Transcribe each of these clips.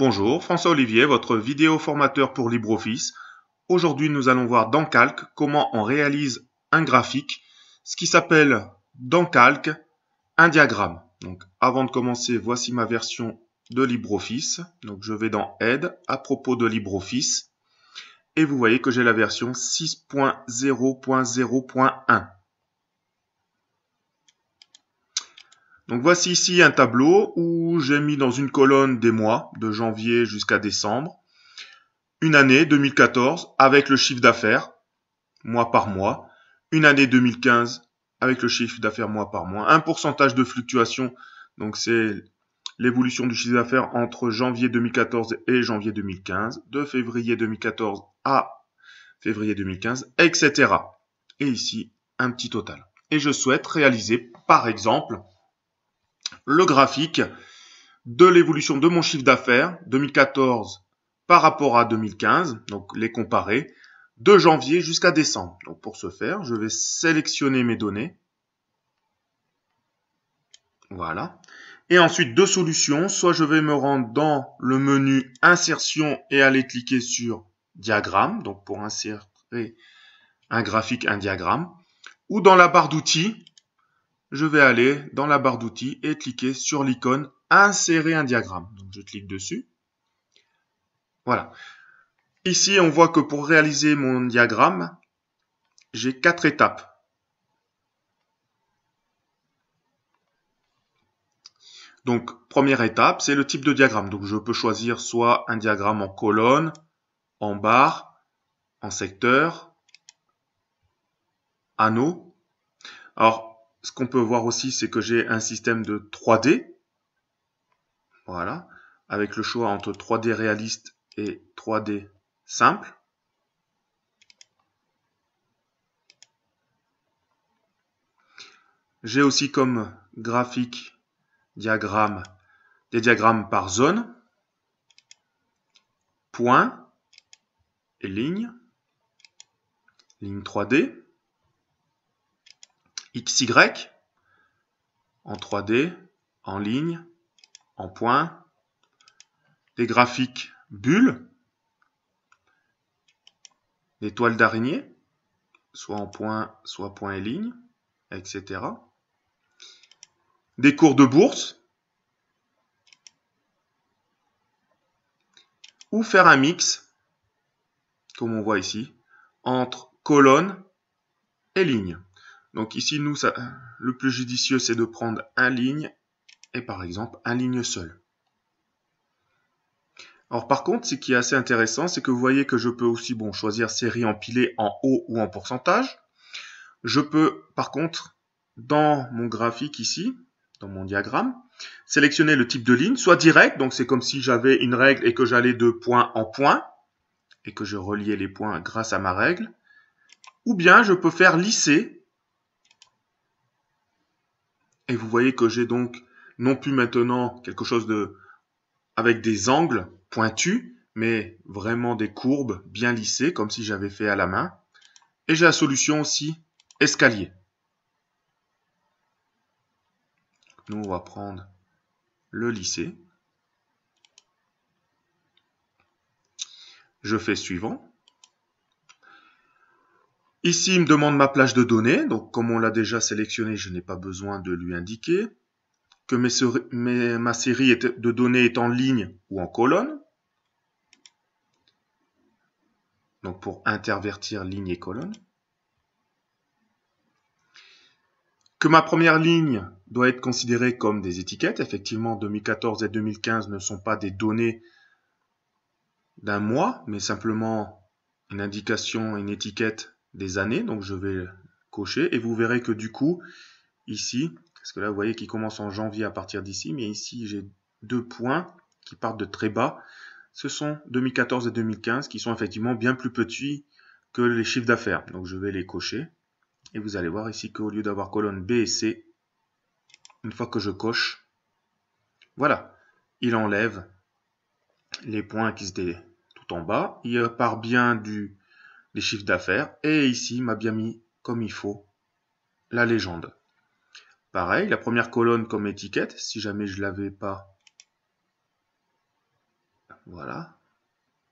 Bonjour, François Olivier, votre vidéo formateur pour LibreOffice. Aujourd'hui, nous allons voir dans Calc comment on réalise un graphique, ce qui s'appelle dans Calc un diagramme. Donc, avant de commencer, voici ma version de LibreOffice. Donc, je vais dans Aide, à propos de LibreOffice. Et vous voyez que j'ai la version 6.0.0.1. Donc voici ici un tableau où j'ai mis dans une colonne des mois, de janvier jusqu'à décembre, une année 2014 avec le chiffre d'affaires, mois par mois, une année 2015 avec le chiffre d'affaires mois par mois, un pourcentage de fluctuation, donc c'est l'évolution du chiffre d'affaires entre janvier 2014 et janvier 2015, de février 2014 à février 2015, etc. Et ici, un petit total. Et je souhaite réaliser, par exemple, le graphique de l'évolution de mon chiffre d'affaires 2014 par rapport à 2015, donc les comparer, de janvier jusqu'à décembre. Donc pour ce faire, je vais sélectionner mes données. Voilà. Et ensuite, deux solutions. Soit je vais me rendre dans le menu insertion et aller cliquer sur diagramme, donc pour insérer un graphique, un diagramme, ou dans la barre d'outils, je vais aller dans la barre d'outils et cliquer sur l'icône insérer un diagramme. Donc je clique dessus. Voilà. Ici, on voit que pour réaliser mon diagramme, j'ai quatre étapes. Donc, première étape, c'est le type de diagramme. Donc, je peux choisir soit un diagramme en colonne, en barre, en secteur, anneau. Alors, ce qu'on peut voir aussi, c'est que j'ai un système de 3D. Voilà. Avec le choix entre 3D réaliste et 3D simple. J'ai aussi comme graphique, diagramme, des diagrammes par zone, point et ligne, ligne 3D. XY en 3D, en ligne, en point, des graphiques bulles, des toiles d'araignée, soit en point, soit point et ligne, etc. Des cours de bourse, ou faire un mix, comme on voit ici, entre colonnes et lignes. Donc ici, nous, ça, le plus judicieux, c'est de prendre un ligne et par exemple un ligne seul. Alors par contre, ce qui est assez intéressant, c'est que vous voyez que je peux aussi bon, choisir série empilée en haut ou en pourcentage. Je peux par contre, dans mon graphique ici, dans mon diagramme, sélectionner le type de ligne, soit direct, donc c'est comme si j'avais une règle et que j'allais de point en point, et que je reliais les points grâce à ma règle, ou bien je peux faire lisser et vous voyez que j'ai donc non plus maintenant quelque chose de avec des angles pointus, mais vraiment des courbes bien lissées, comme si j'avais fait à la main. Et j'ai la solution aussi escalier. Nous, on va prendre le lycée. Je fais suivant. Ici, il me demande ma plage de données. Donc, comme on l'a déjà sélectionné, je n'ai pas besoin de lui indiquer que ma série de données est en ligne ou en colonne. Donc, pour intervertir ligne et colonne. Que ma première ligne doit être considérée comme des étiquettes. Effectivement, 2014 et 2015 ne sont pas des données d'un mois, mais simplement une indication, une étiquette des années. Donc je vais cocher et vous verrez que du coup, ici, parce que là vous voyez qu'il commence en janvier à partir d'ici, mais ici j'ai deux points qui partent de très bas. Ce sont 2014 et 2015 qui sont effectivement bien plus petits que les chiffres d'affaires. Donc je vais les cocher. Et vous allez voir ici qu'au lieu d'avoir colonne B et C, une fois que je coche, voilà, il enlève les points qui étaient tout en bas. Il part bien du les chiffres d'affaires. Et ici, m'a bien mis comme il faut la légende. Pareil, la première colonne comme étiquette, si jamais je l'avais pas. Voilà.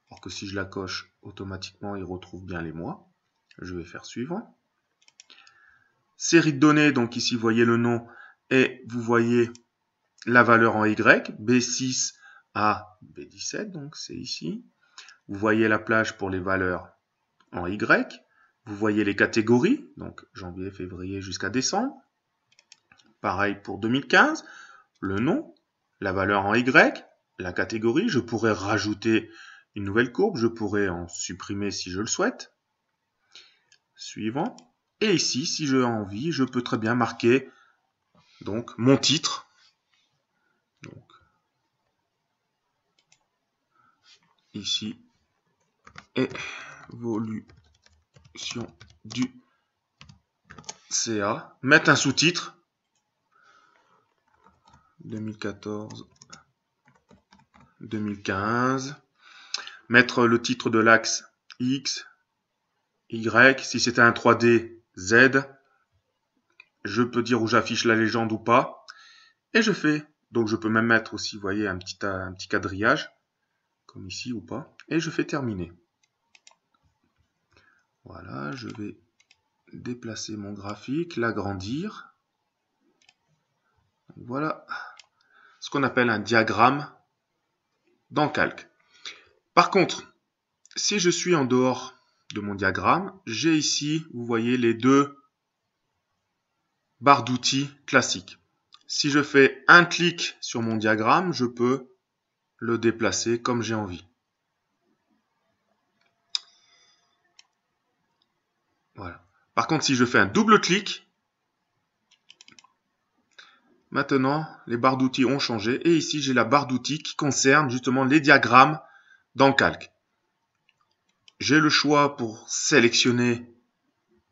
Alors que si je la coche, automatiquement, il retrouve bien les mois. Je vais faire suivant. Série de données, donc ici, vous voyez le nom et vous voyez la valeur en Y, B6 à B17, donc c'est ici. Vous voyez la plage pour les valeurs en Y. Vous voyez les catégories, donc janvier, février jusqu'à décembre. Pareil pour 2015, le nom, la valeur en Y, la catégorie. Je pourrais rajouter une nouvelle courbe, je pourrais en supprimer si je le souhaite. Suivant. Et ici, si j'ai envie, je peux très bien marquer donc mon titre. Donc, ici. Et évolution du CA, mettre un sous-titre 2014 2015, mettre le titre de l'axe X, Y, si c'était un 3D, Z, je peux dire où j'affiche la légende ou pas, et je fais. Donc je peux même mettre aussi, vous voyez, un petit, un petit quadrillage, comme ici ou pas, et je fais terminer. Voilà, je vais déplacer mon graphique, l'agrandir. Voilà ce qu'on appelle un diagramme dans Calque. Par contre, si je suis en dehors de mon diagramme, j'ai ici, vous voyez, les deux barres d'outils classiques. Si je fais un clic sur mon diagramme, je peux le déplacer comme j'ai envie. Par contre, si je fais un double clic, maintenant, les barres d'outils ont changé. Et ici, j'ai la barre d'outils qui concerne justement les diagrammes dans le calque. J'ai le choix pour sélectionner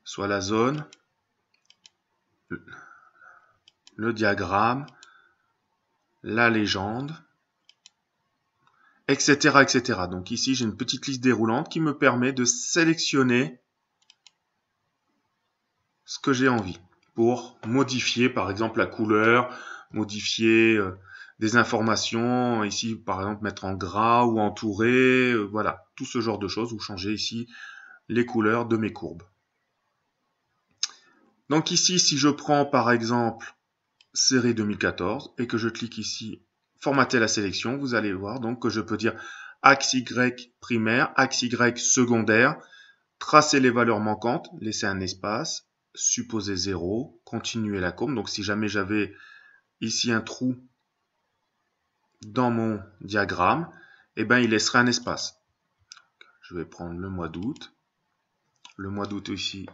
soit la zone, le diagramme, la légende, etc. etc. Donc ici, j'ai une petite liste déroulante qui me permet de sélectionner ce que j'ai envie pour modifier par exemple la couleur, modifier euh, des informations, ici par exemple mettre en gras ou entourer. Euh, voilà, tout ce genre de choses, ou changer ici les couleurs de mes courbes. Donc ici, si je prends par exemple série 2014 et que je clique ici formater la sélection, vous allez voir donc que je peux dire axe Y primaire, axe Y secondaire, tracer les valeurs manquantes, laisser un espace, supposer 0, continuer la courbe. Donc si jamais j'avais ici un trou dans mon diagramme, eh ben, il laisserait un espace. Je vais prendre le mois d'août. Le mois d'août ici,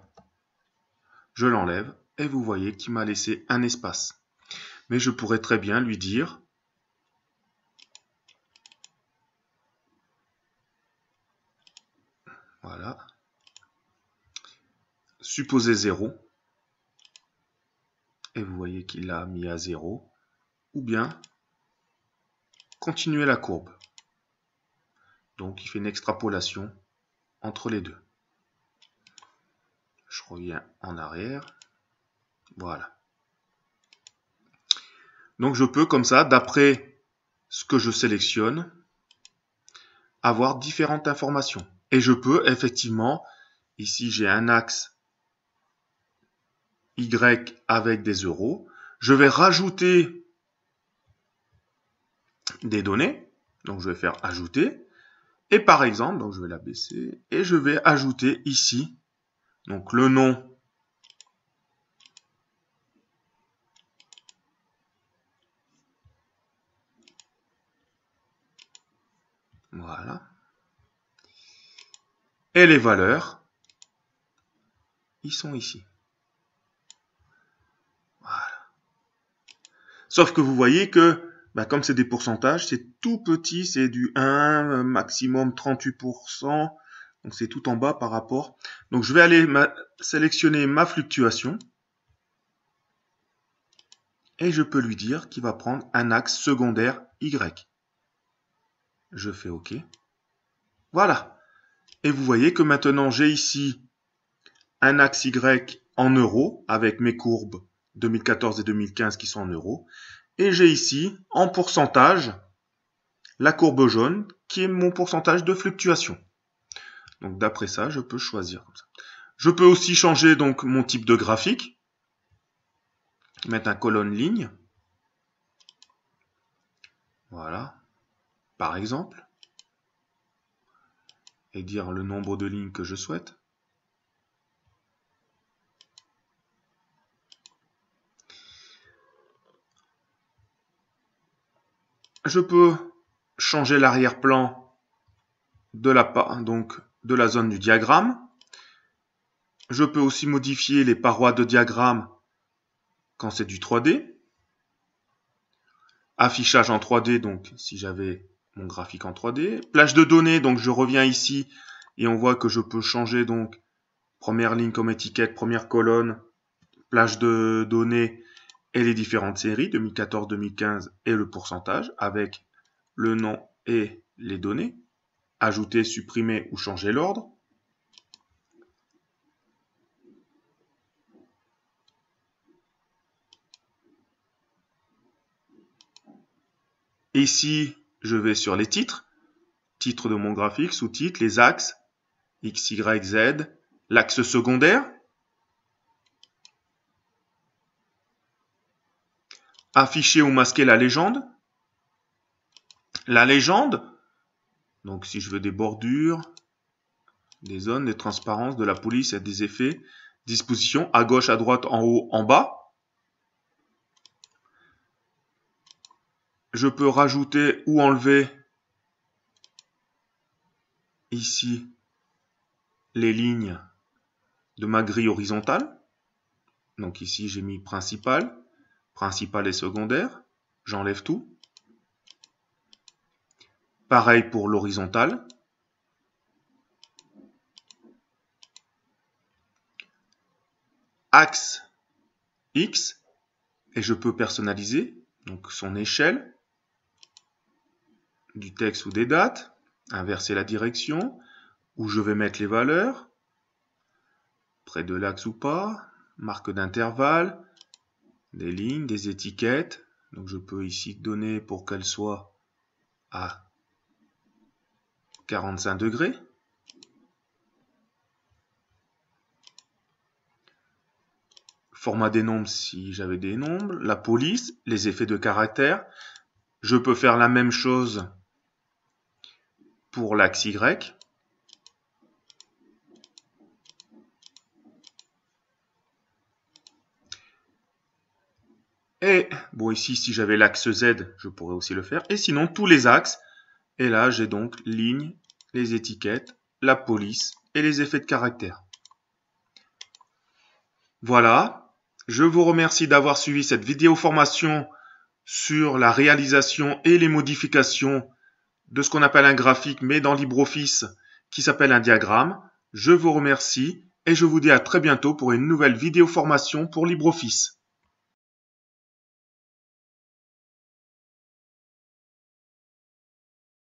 je l'enlève et vous voyez qu'il m'a laissé un espace. Mais je pourrais très bien lui dire voilà, Supposer 0, et vous voyez qu'il l'a mis à 0, ou bien continuer la courbe. Donc il fait une extrapolation entre les deux. Je reviens en arrière. Voilà. Donc je peux comme ça, d'après ce que je sélectionne, avoir différentes informations. Et je peux effectivement, ici j'ai un axe y avec des euros. Je vais rajouter des données. Donc, je vais faire ajouter. Et par exemple, donc je vais la baisser et je vais ajouter ici donc le nom Voilà. Et les valeurs, ils sont ici. Sauf que vous voyez que, bah, comme c'est des pourcentages, c'est tout petit, c'est du 1, euh, maximum 38%, donc c'est tout en bas par rapport. Donc je vais aller sélectionner ma fluctuation, et je peux lui dire qu'il va prendre un axe secondaire Y. Je fais OK. Voilà. Et vous voyez que maintenant j'ai ici un axe Y en euros avec mes courbes 2014 et 2015 qui sont en euros. Et j'ai ici, en pourcentage, la courbe jaune qui est mon pourcentage de fluctuation. Donc d'après ça, je peux choisir comme ça. Je peux aussi changer donc mon type de graphique, mettre un colonne ligne. Voilà, par exemple, et dire le nombre de lignes que je souhaite. je peux changer l'arrière-plan de la, donc, de la zone du diagramme. Je peux aussi modifier les parois de diagramme quand c'est du 3D. Affichage en 3D, donc si j'avais mon graphique en 3D. Plage de données, donc je reviens ici et on voit que je peux changer donc première ligne comme étiquette, première colonne, plage de données et les différentes séries 2014-2015 et le pourcentage avec le nom et les données, ajouter, supprimer ou changer l'ordre, Ici, je vais sur les titres, titre de mon graphique, sous titre les axes, x, y, z, l'axe secondaire, afficher ou masquer la légende. La légende, donc si je veux des bordures, des zones, des transparences, de la police et des effets, disposition, à gauche, à droite, en haut, en bas. Je peux rajouter ou enlever ici les lignes de ma grille horizontale. Donc ici, j'ai mis principale principale et secondaire. J'enlève tout. Pareil pour l'horizontale. Axe X. Et je peux personnaliser donc son échelle du texte ou des dates, inverser la direction, où je vais mettre les valeurs, près de l'axe ou pas, marque d'intervalle, des lignes, des étiquettes. Donc je peux ici donner pour qu'elles soient à 45 degrés. Format des nombres si j'avais des nombres, la police, les effets de caractère. Je peux faire la même chose pour l'axe Y. Et, bon ici, si j'avais l'axe Z, je pourrais aussi le faire. Et sinon, tous les axes. Et là, j'ai donc ligne, les étiquettes, la police et les effets de caractère. Voilà, je vous remercie d'avoir suivi cette vidéo formation sur la réalisation et les modifications de ce qu'on appelle un graphique, mais dans LibreOffice, qui s'appelle un diagramme. Je vous remercie et je vous dis à très bientôt pour une nouvelle vidéo formation pour LibreOffice.